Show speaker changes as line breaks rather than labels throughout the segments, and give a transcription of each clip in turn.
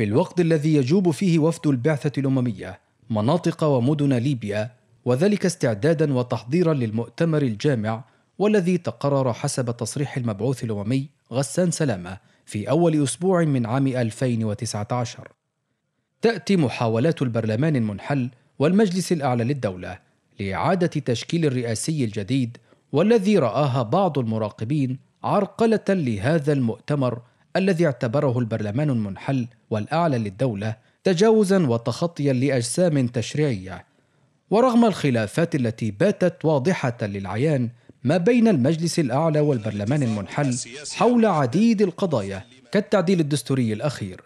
في الوقت الذي يجوب فيه وفد البعثة الأممية مناطق ومدن ليبيا وذلك استعدادا وتحضيرا للمؤتمر الجامع والذي تقرر حسب تصريح المبعوث الأممي غسان سلامة في أول أسبوع من عام 2019 تأتي محاولات البرلمان المنحل والمجلس الأعلى للدولة لإعادة تشكيل الرئاسي الجديد والذي رآها بعض المراقبين عرقلة لهذا المؤتمر الذي اعتبره البرلمان المنحل والأعلى للدولة تجاوزا وتخطيا لأجسام تشريعية ورغم الخلافات التي باتت واضحة للعيان ما بين المجلس الأعلى والبرلمان المنحل حول عديد القضايا كالتعديل الدستوري الأخير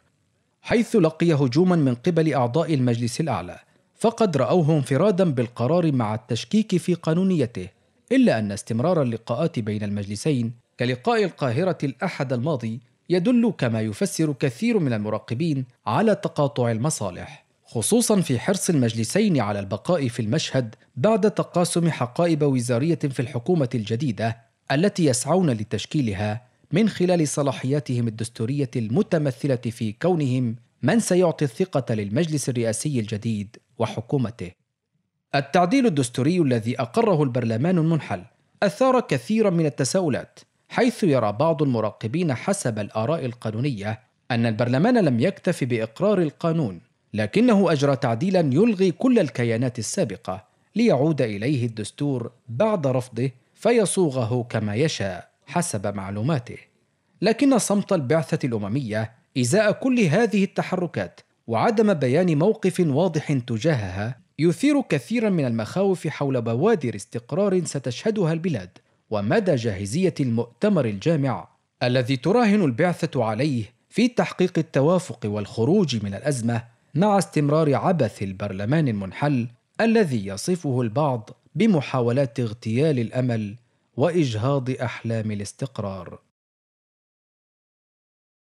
حيث لقي هجوما من قبل أعضاء المجلس الأعلى فقد رأوه انفرادا بالقرار مع التشكيك في قانونيته إلا أن استمرار اللقاءات بين المجلسين كلقاء القاهرة الأحد الماضي يدل كما يفسر كثير من المراقبين على تقاطع المصالح خصوصا في حرص المجلسين على البقاء في المشهد بعد تقاسم حقائب وزاريه في الحكومه الجديده التي يسعون لتشكيلها من خلال صلاحياتهم الدستوريه المتمثله في كونهم من سيعطي الثقه للمجلس الرئاسي الجديد وحكومته التعديل الدستوري الذي اقره البرلمان المنحل اثار كثيرا من التساؤلات حيث يرى بعض المراقبين حسب الآراء القانونية أن البرلمان لم يكتف بإقرار القانون لكنه أجرى تعديلا يلغي كل الكيانات السابقة ليعود إليه الدستور بعد رفضه فيصوغه كما يشاء حسب معلوماته لكن صمت البعثة الأممية إزاء كل هذه التحركات وعدم بيان موقف واضح تجاهها يثير كثيرا من المخاوف حول بوادر استقرار ستشهدها البلاد ومدى جاهزية المؤتمر الجامع الذي تراهن البعثة عليه في تحقيق التوافق والخروج من الأزمة مع استمرار عبث البرلمان المنحل الذي يصفه البعض بمحاولات اغتيال الأمل وإجهاض أحلام الاستقرار